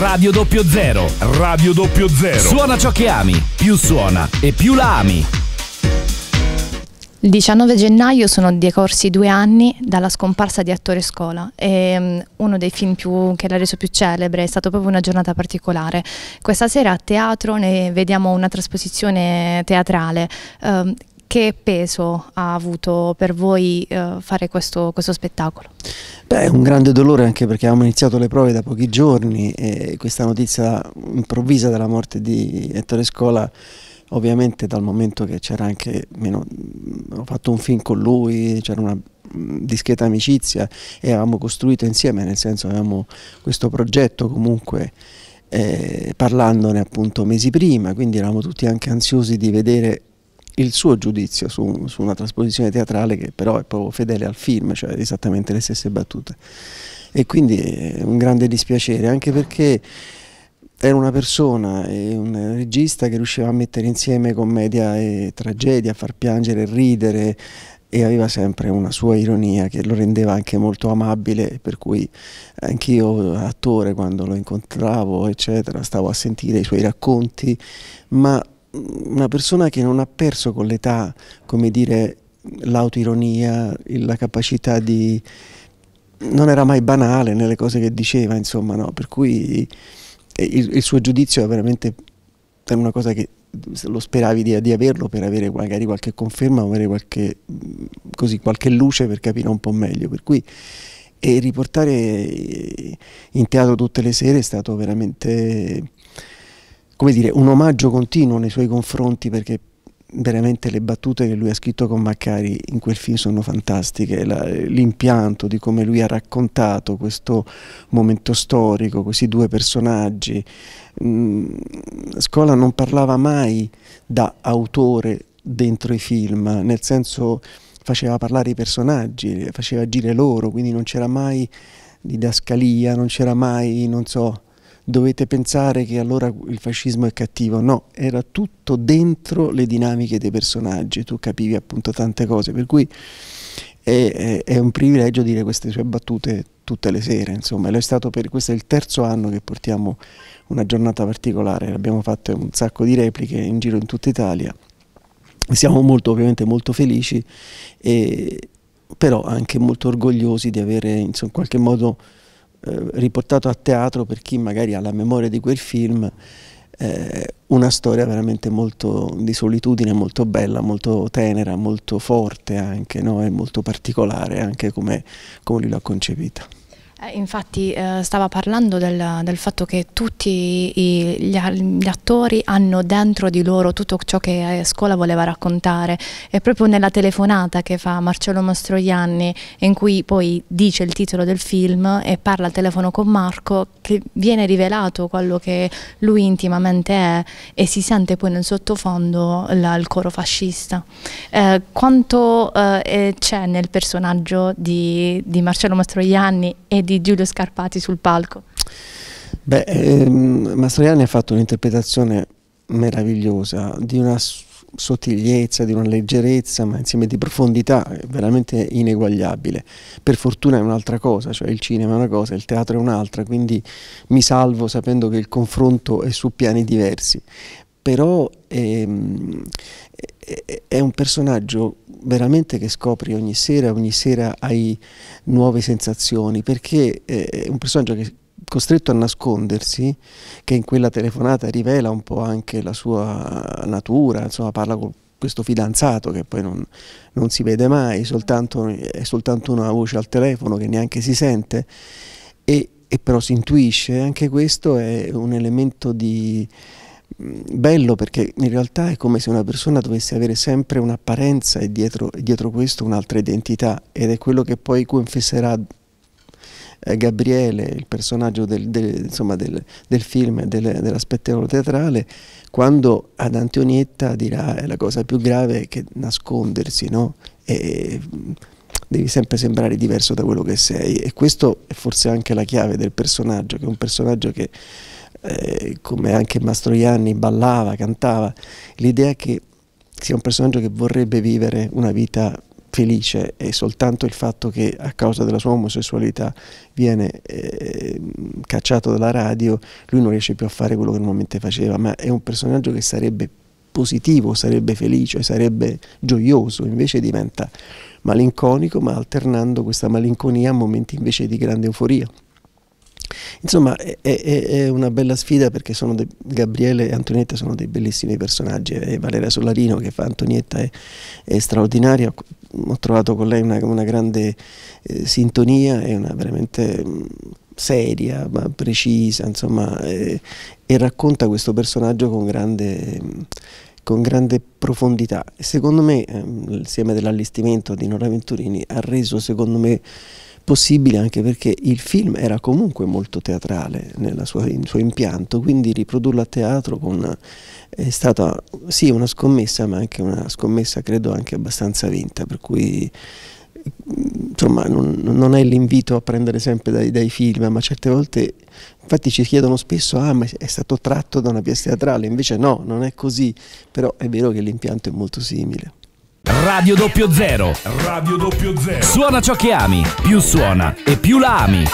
Radio Doppio Zero. Radio Doppio Zero. Suona ciò che ami, più suona e più la ami. Il 19 gennaio sono decorsi due anni dalla scomparsa di Attore Scola e mm, uno dei film più, che l'ha reso più celebre è stato proprio una giornata particolare. Questa sera a teatro ne vediamo una trasposizione teatrale eh, che peso ha avuto per voi eh, fare questo, questo, spettacolo? Beh, un grande dolore anche perché abbiamo iniziato le prove da pochi giorni e questa notizia improvvisa della morte di Ettore Scola ovviamente dal momento che c'era anche meno, ho fatto un film con lui, c'era una mm, discreta amicizia e avevamo costruito insieme, nel senso avevamo questo progetto comunque eh, parlandone appunto mesi prima, quindi eravamo tutti anche ansiosi di vedere il suo giudizio su, su, una trasposizione teatrale che però è proprio fedele al film, cioè esattamente le stesse battute. E quindi è un grande dispiacere, anche perché era una persona, un regista che riusciva a mettere insieme commedia e tragedia, a far piangere e ridere e aveva sempre una sua ironia che lo rendeva anche molto amabile, per cui anch'io attore quando lo incontravo, eccetera, stavo a sentire i suoi racconti, ma una persona che non ha perso con l'età, come dire, l'autoironia, la capacità di... non era mai banale nelle cose che diceva, insomma, no? Per cui eh, il, il suo giudizio è veramente era una cosa che lo speravi di, di, averlo per avere magari qualche conferma, o avere qualche, mm, così, qualche luce per capire un po' meglio. Per cui e riportare in teatro tutte le sere è stato veramente come dire, un omaggio continuo nei suoi confronti perché veramente le battute che lui ha scritto con Maccari in quel film sono fantastiche, l'impianto di come lui ha raccontato questo momento storico, questi due personaggi. Mm, Scola non parlava mai da autore dentro i film, nel senso faceva parlare i personaggi, faceva agire loro, quindi non c'era mai didascalia, non c'era mai, non so, dovete pensare che allora il fascismo è cattivo, no, era tutto dentro le dinamiche dei personaggi, tu capivi appunto tante cose, per cui è, è un privilegio dire queste sue battute tutte le sere, insomma, è per, questo è il terzo anno che portiamo una giornata particolare, abbiamo fatto un sacco di repliche in giro in tutta Italia, siamo molto, ovviamente molto felici, e, però anche molto orgogliosi di avere in qualche modo eh, riportato a teatro per chi magari ha la memoria di quel film eh, una storia veramente molto di solitudine, molto bella, molto tenera, molto forte anche, no? e molto particolare anche come, come lui l'ha concepita. Eh, infatti eh, stava parlando del, del, fatto che tutti i, gli, attori hanno dentro di loro tutto ciò che eh, Scola voleva raccontare È proprio nella telefonata che fa Marcello Mastroianni in cui poi dice il titolo del film e parla al telefono con Marco che viene rivelato quello che lui intimamente è e si sente poi nel sottofondo la, il coro fascista. Eh, quanto eh, c'è nel personaggio di, di Marcello Mastroianni e di di Giulio Scarpati sul palco? Beh, ehm, Mastroianni ha fatto un'interpretazione meravigliosa, di una sottigliezza, di una leggerezza, ma insieme di profondità veramente ineguagliabile. Per fortuna è un'altra cosa, cioè il cinema è una cosa, il teatro è un'altra, quindi mi salvo sapendo che il confronto è su piani diversi però ehm, è un personaggio veramente che scopri ogni sera, ogni sera hai nuove sensazioni, perché eh, è un personaggio che costretto a nascondersi, che in quella telefonata rivela un po' anche la sua natura, insomma parla con questo fidanzato che poi non, non si vede mai, soltanto, è soltanto una voce al telefono che neanche si sente e, e però si intuisce, anche questo è un elemento di, Mm, bello perché in realtà è come se una persona dovesse avere sempre un'apparenza e dietro, dietro, questo un'altra identità ed è quello che poi confesserà eh, Gabriele, il personaggio del, del, insomma, del, del film e dell'aspetto teatrale, quando ad Antonietta dirà è eh, la cosa più grave è che nascondersi, no? E, mm, devi sempre sembrare diverso da quello che sei e questo è forse anche la chiave del personaggio, che è un personaggio che eh, come anche Mastroianni ballava, cantava, l'idea che sia un personaggio che vorrebbe vivere una vita felice e soltanto il fatto che a causa della sua omosessualità viene eh, cacciato dalla radio, lui non riesce più a fare quello che normalmente faceva, ma è un personaggio che sarebbe positivo, sarebbe felice, sarebbe gioioso, invece diventa malinconico, ma alternando questa malinconia a momenti invece di grande euforia. Insomma, è, è, è, una bella sfida perché dei, Gabriele e Antonietta sono dei bellissimi personaggi e Valeria Solarino che fa Antonietta è, è straordinaria. Ho trovato con lei una, una grande eh, sintonia è una veramente mh, mm, seria, ma precisa, insomma, eh, e racconta questo personaggio con grande... Mh, con grande profondità. Secondo me, ehm, insieme dell'allestimento di Nora Venturini, ha reso, secondo me, possibile anche perché il film era comunque molto teatrale nel suo impianto, quindi riprodurlo a teatro una, è stata sì una scommessa, ma anche una scommessa credo anche abbastanza vinta, per cui insomma non, non è l'invito a prendere sempre dai, dai, film, ma certe volte infatti ci chiedono spesso ah ma è stato tratto da una pièce teatrale, invece no, non è così, però è vero che l'impianto è molto simile. Radio Doppio Zero. Radio Doppio Zero. Suona ciò che ami, più suona e più la ami.